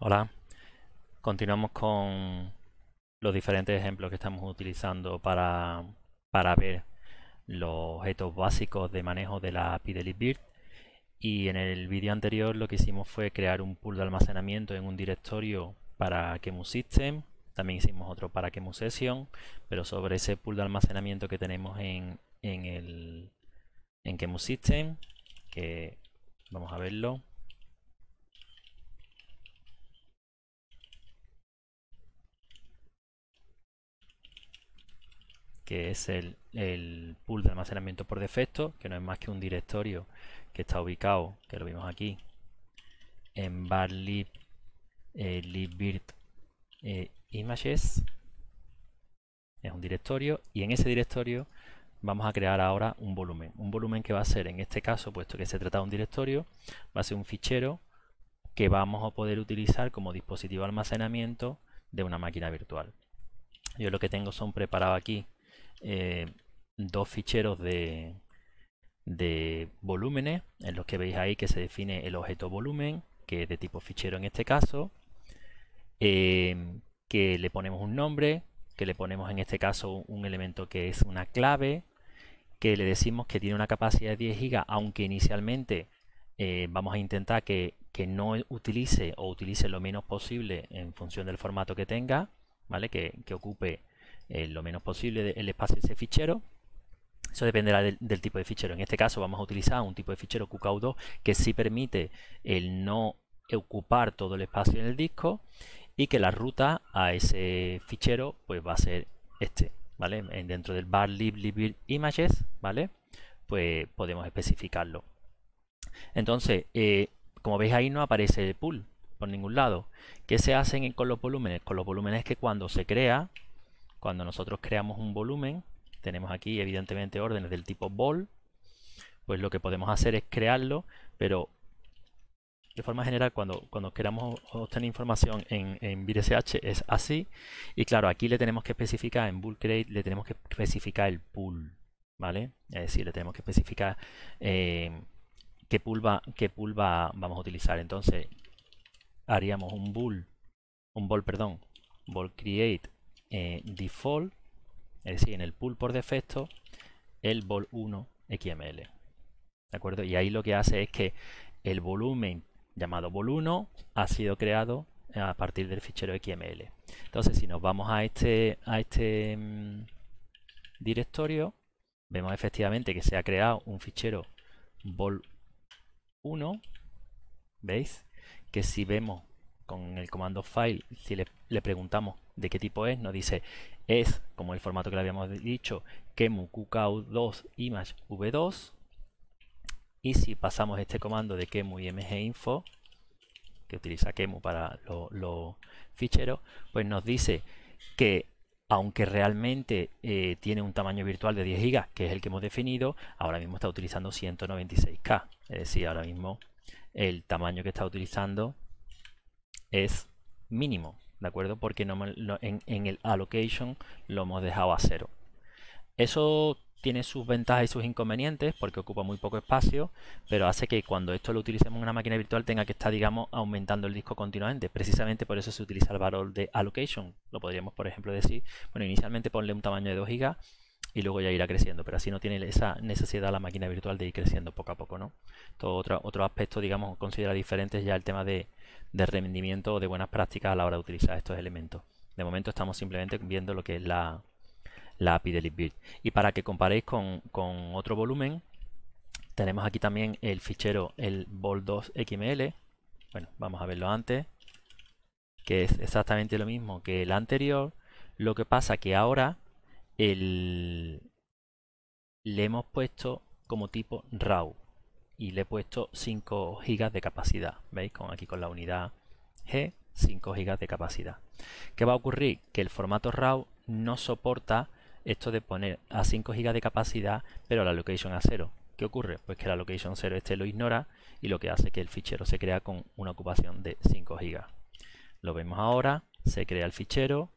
Hola. Continuamos con los diferentes ejemplos que estamos utilizando para, ver los objetos básicos de manejo de la API de Y en el vídeo anterior lo que hicimos fue crear un pool de almacenamiento en un directorio para KemuSystem, También hicimos otro para Kemu Pero sobre ese pool de almacenamiento que tenemos en, en, el, en que vamos a verlo. que es el, pool de almacenamiento por defecto, que no es más que un directorio que está ubicado, que lo vimos aquí, en BarLib eh, libvirt, eh, Es un directorio y en ese directorio vamos a crear ahora un volumen. Un volumen que va a ser, en este caso, puesto que se trata de un directorio, va a ser un fichero que vamos a poder utilizar como dispositivo de almacenamiento de una máquina virtual. Yo lo que tengo son preparado aquí eh, dos ficheros de, volúmenes, en los que veis ahí que se define el objeto volumen, que es de tipo fichero en este caso, eh, que le ponemos un nombre, que le ponemos en este caso un elemento que es una clave, que le decimos que tiene una capacidad de 10 GB, aunque inicialmente eh, vamos a intentar que, no utilice o utilice lo menos posible en función del formato que tenga, ¿vale? Que, que ocupe eh, lo menos posible el espacio de ese fichero. Eso dependerá del, tipo de fichero. En este caso vamos a utilizar un tipo de fichero qku 2 que sí permite el no ocupar todo el espacio en el disco y que la ruta a ese fichero pues va a ser este, ¿vale? Dentro del bar lib lib images, ¿vale? Pues podemos especificarlo. Entonces, eh, como veis ahí no aparece el pool por ningún lado. ¿Qué se hacen con los volúmenes? Con los volúmenes que cuando se crea cuando nosotros creamos un volumen, tenemos aquí evidentemente órdenes del tipo bol, pues lo que podemos hacer es crearlo, pero de forma general cuando, queramos obtener información en, en es así. Y claro, aquí le tenemos que especificar en bull create, le tenemos que especificar el pool, ¿vale? Es decir, le tenemos que especificar eh, qué pool, qué pulva vamos a utilizar. Entonces haríamos un bull, un bol, perdón, bol create default, es decir, en el pool por defecto, el vol1 XML. ¿De acuerdo? Y ahí lo que hace es que el volumen llamado vol1 ha sido creado a partir del fichero XML. Entonces, si nos vamos a este, a este mm, directorio, vemos efectivamente que se ha creado un fichero vol1, ¿veis? Que si vemos con el comando file, si le, preguntamos de qué tipo es, nos dice es, como el formato que le habíamos dicho, kemu qcow2 image v2. Y si pasamos este comando de kemu img info, que utiliza kemu para los ficheros, pues nos dice que aunque realmente eh, tiene un tamaño virtual de 10 GB, que es el que hemos definido, ahora mismo está utilizando 196K. Es decir, ahora mismo el tamaño que está utilizando es mínimo, ¿de acuerdo? Porque no, en, en, el allocation lo hemos dejado a cero. Eso tiene sus ventajas y sus inconvenientes porque ocupa muy poco espacio, pero hace que cuando esto lo utilicemos en una máquina virtual tenga que estar, digamos, aumentando el disco continuamente. Precisamente por eso se utiliza el valor de allocation. Lo podríamos, por ejemplo, decir, bueno, inicialmente ponle un tamaño de 2 GB y luego ya irá creciendo, pero así no tiene esa necesidad la máquina virtual de ir creciendo poco a poco, ¿no? Todo otro, otro aspecto, digamos, considera diferente ya el tema de, rendimiento o de buenas prácticas a la hora de utilizar estos elementos. De momento estamos simplemente viendo lo que es la, la API de Y para que comparéis con, con, otro volumen, tenemos aquí también el fichero, el vol2xml, bueno, vamos a verlo antes, que es exactamente lo mismo que el anterior, lo que pasa que ahora le hemos puesto como tipo RAW y le he puesto 5 GB de capacidad. ¿Veis? aquí con la unidad G, 5 GB de capacidad. ¿Qué va a ocurrir? Que el formato RAW no soporta esto de poner a 5 GB de capacidad, pero la location a 0. ¿Qué ocurre? Pues que la location 0 este lo ignora y lo que hace que el fichero se crea con una ocupación de 5 GB. Lo vemos ahora, se crea el fichero,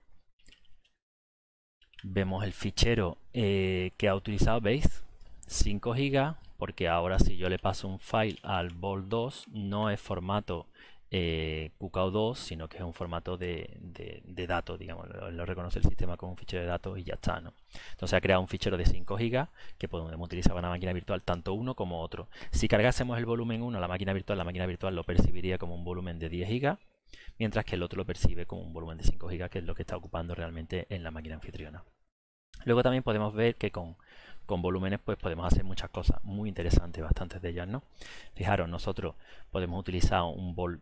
vemos el fichero eh, que ha utilizado, ¿veis? 5 GB, porque ahora si yo le paso un file al Vol 2, no es formato eh, 2 sino que es un formato de, datos, digamos, lo, reconoce el sistema como un fichero de datos y ya está, ¿no? Entonces ha creado un fichero de 5 GB que podemos utilizar para una máquina virtual, tanto uno como otro. Si cargásemos el volumen 1 a la máquina virtual, la máquina virtual lo percibiría como un volumen de 10 GB mientras que el otro lo percibe como un volumen de 5 GB, que es lo que está ocupando realmente en la máquina anfitriona. Luego también podemos ver que con, volúmenes pues podemos hacer muchas cosas muy interesantes, bastantes de ellas, ¿no? Fijaros, nosotros podemos utilizar un vol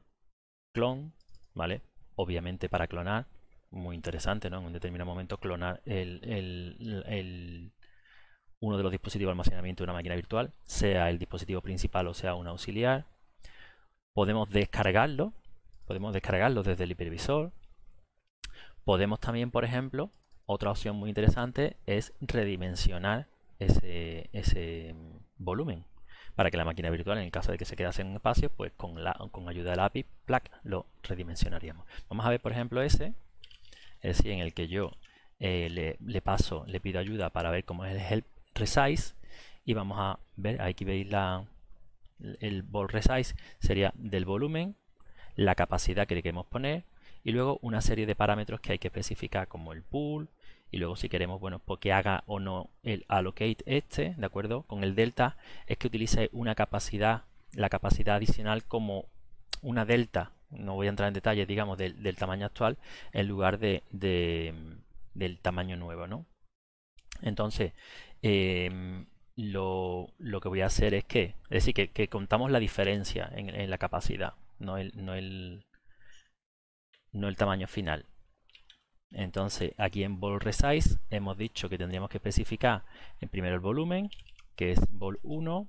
clon, ¿vale? Obviamente para clonar, muy interesante, ¿no? En un determinado momento clonar el, uno de los dispositivos de almacenamiento de una máquina virtual, sea el dispositivo principal o sea un auxiliar. Podemos descargarlo, podemos descargarlo desde el hipervisor. Podemos también, por ejemplo, otra opción muy interesante es redimensionar ese, ese mm, volumen para que la máquina virtual, en el caso de que se quedase en un espacio, pues con, la, con ayuda del API, lo redimensionaríamos. Vamos a ver, por ejemplo, ese, es en el que yo eh, le, paso, le pido ayuda para ver cómo es el help resize y vamos a ver, aquí veis la, el vol resize, sería del volumen la capacidad que le queremos poner y luego una serie de parámetros que hay que especificar como el pool y luego si queremos, bueno, porque que haga o no el allocate este, ¿de acuerdo? Con el delta es que utilice una capacidad, la capacidad adicional como una delta, no voy a entrar en detalles, digamos, del, tamaño actual en lugar de, del tamaño nuevo, ¿no? Entonces, em, lo, lo, que voy a hacer es que, es decir, que, contamos la diferencia en, la capacidad no el, no el, tamaño final. Entonces, aquí en Vol Resize hemos dicho que tendríamos que especificar en primero el volumen, que es Vol 1,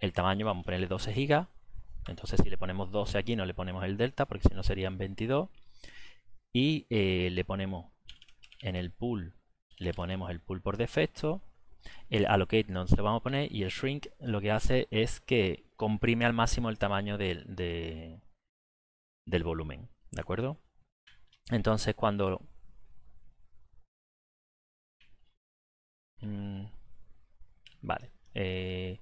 el tamaño, vamos a ponerle 12 GB, entonces si le ponemos 12 aquí no le ponemos el delta, porque si no serían 22, y eh, le ponemos en el pool, le ponemos el pool por defecto, el allocate no se lo vamos a poner y el shrink lo que hace es que comprime al máximo el tamaño del, de, del volumen, ¿de acuerdo? Entonces cuando... Mm, vale. Eh,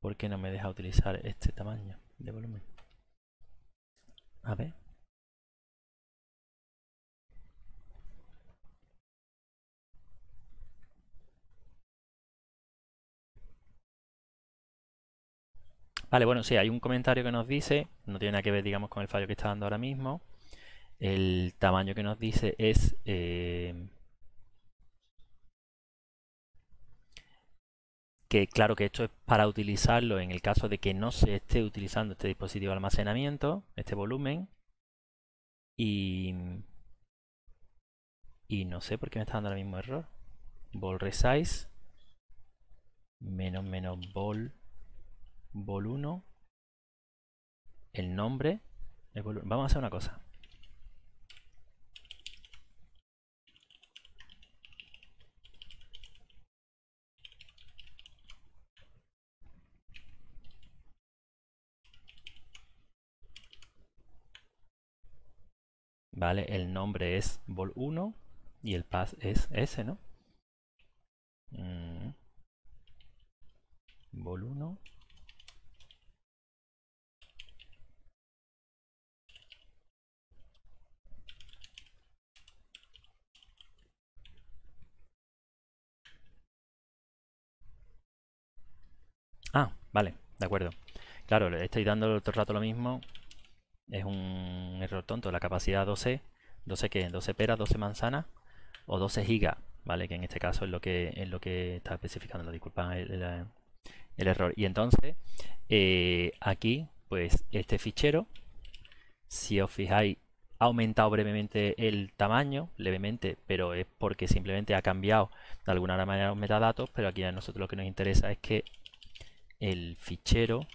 ¿Por qué no me deja utilizar este tamaño de volumen? A ver. Vale, bueno, sí, hay un comentario que nos dice, no tiene nada que ver, digamos, con el fallo que está dando ahora mismo. El tamaño que nos dice es... Eh, que claro que esto es para utilizarlo en el caso de que no se esté utilizando este dispositivo de almacenamiento, este volumen. Y, y no sé por qué me está dando el mismo error. Vol resize menos menos vol vol1 el nombre, el vamos a hacer una cosa. ¿vale? El nombre es vol1 y el path es ese, ¿no? Mm. Vol1 Ah, vale, de acuerdo. Claro, le estoy dando todo el rato lo mismo. Es un error tonto. La capacidad 12, 12 que 12 peras, 12 manzanas o 12 gigas, ¿vale? Que en este caso es lo que es lo que está especificando, disculpa el, error. Y entonces, eh, aquí, pues este fichero, si os fijáis, ha aumentado brevemente el tamaño, levemente, pero es porque simplemente ha cambiado de alguna manera los metadatos, pero aquí a nosotros lo que nos interesa es que el fichero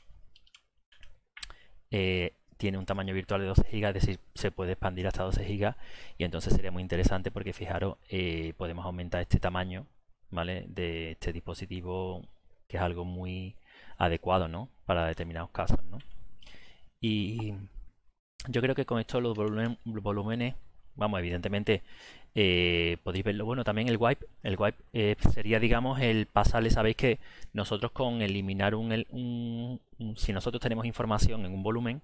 eh, tiene un tamaño virtual de 12 GB, es decir, se puede expandir hasta 12 GB y entonces sería muy interesante porque fijaros, eh, podemos aumentar este tamaño ¿vale? de este dispositivo que es algo muy adecuado ¿no? para determinados casos. Y yo creo que con esto los volúmenes Vamos, evidentemente eh, podéis verlo. Bueno, también el wipe. El wipe eh, sería, digamos, el pasarle. Sabéis que nosotros con eliminar un, Si nosotros tenemos información en un volumen,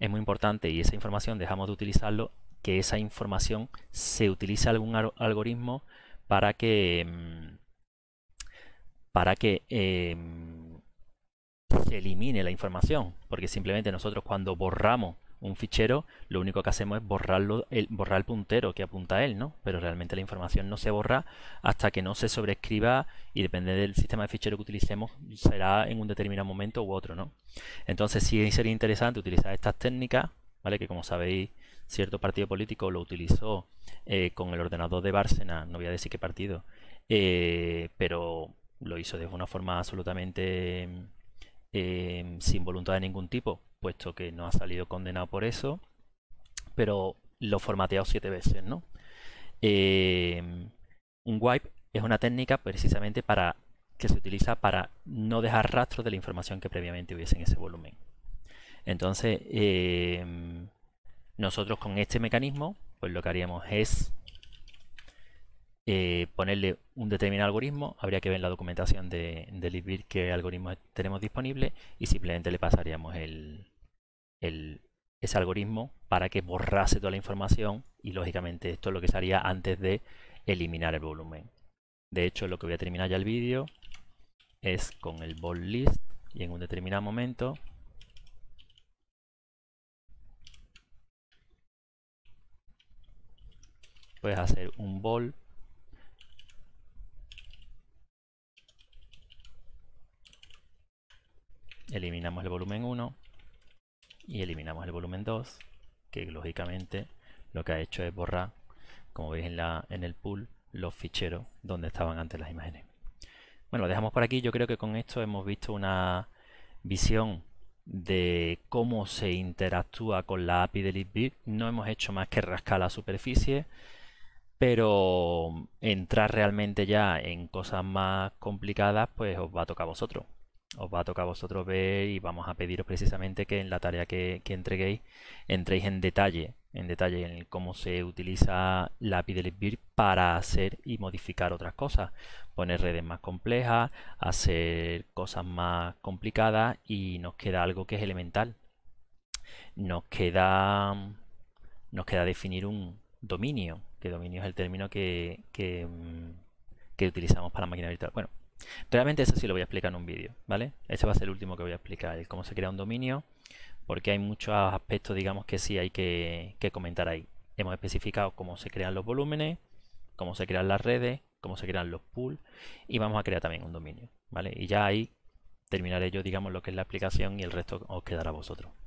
es muy importante y esa información dejamos de utilizarlo, que esa información se utilice algún algoritmo para que... Mm, para que... Em, se elimine la información, porque simplemente nosotros cuando borramos un fichero, lo único que hacemos es borrarlo, el, borrar el puntero que apunta a él, ¿no? Pero realmente la información no se borra hasta que no se sobreescriba y depende del sistema de fichero que utilicemos, será en un determinado momento u otro, ¿no? Entonces sí sería interesante utilizar estas técnicas, ¿vale? Que como sabéis, cierto partido político lo utilizó eh, con el ordenador de Bárcena, no voy a decir qué partido, eh, pero lo hizo de una forma absolutamente em, em, sin voluntad de ningún tipo puesto que no ha salido condenado por eso, pero lo formateado siete veces, eh, un wipe es una técnica precisamente para que se utiliza para no dejar rastros de la información que previamente hubiese en ese volumen. Entonces, eh, nosotros con este mecanismo, pues lo que haríamos es eh, ponerle un determinado algoritmo, habría que ver la documentación de, de qué algoritmos tenemos disponible y simplemente le pasaríamos el, ese algoritmo para que borrase toda la información y lógicamente esto es lo que se haría antes de eliminar el volumen. De hecho, lo que voy a terminar ya el vídeo es con el bol list y en un determinado momento puedes hacer un ball. eliminamos el volumen 1 y eliminamos el volumen 2 que lógicamente lo que ha hecho es borrar como veis en, la, en el pool los ficheros donde estaban antes las imágenes bueno lo dejamos por aquí yo creo que con esto hemos visto una visión de cómo se interactúa con la API de LitBit. no hemos hecho más que rascar la superficie pero entrar realmente ya en cosas más complicadas pues os va a tocar a vosotros os va a tocar a vosotros ver y vamos a pediros precisamente que en la tarea que, entreguéis entréis en detalle, en detalle en cómo se utiliza la API para hacer y modificar otras cosas, poner redes más complejas, hacer cosas más complicadas y nos queda algo que es elemental. Nos queda, nos queda definir un dominio, que dominio es el término que, que, mm, utilizamos para máquina virtual. Bueno, Realmente eso sí lo voy a explicar en un vídeo, ¿vale? Ese va a ser el último que voy a explicar, el cómo se crea un dominio, porque hay muchos aspectos, digamos, que sí hay que, que comentar ahí. Hemos especificado cómo se crean los volúmenes, cómo se crean las redes, cómo se crean los pools, y vamos a crear también un dominio, ¿vale? Y ya ahí terminaré yo, digamos, lo que es la aplicación y el resto os quedará a vosotros.